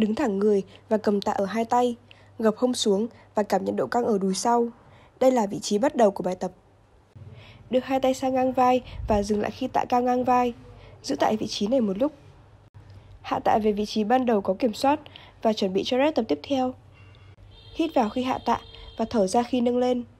đứng thẳng người và cầm tạ ở hai tay, gập hông xuống và cảm nhận độ căng ở đùi sau. Đây là vị trí bắt đầu của bài tập. Đưa hai tay sang ngang vai và dừng lại khi tạ cao ngang vai. Giữ tại vị trí này một lúc. Hạ tạ về vị trí ban đầu có kiểm soát và chuẩn bị cho rest tập tiếp theo. Hít vào khi hạ tạ và thở ra khi nâng lên.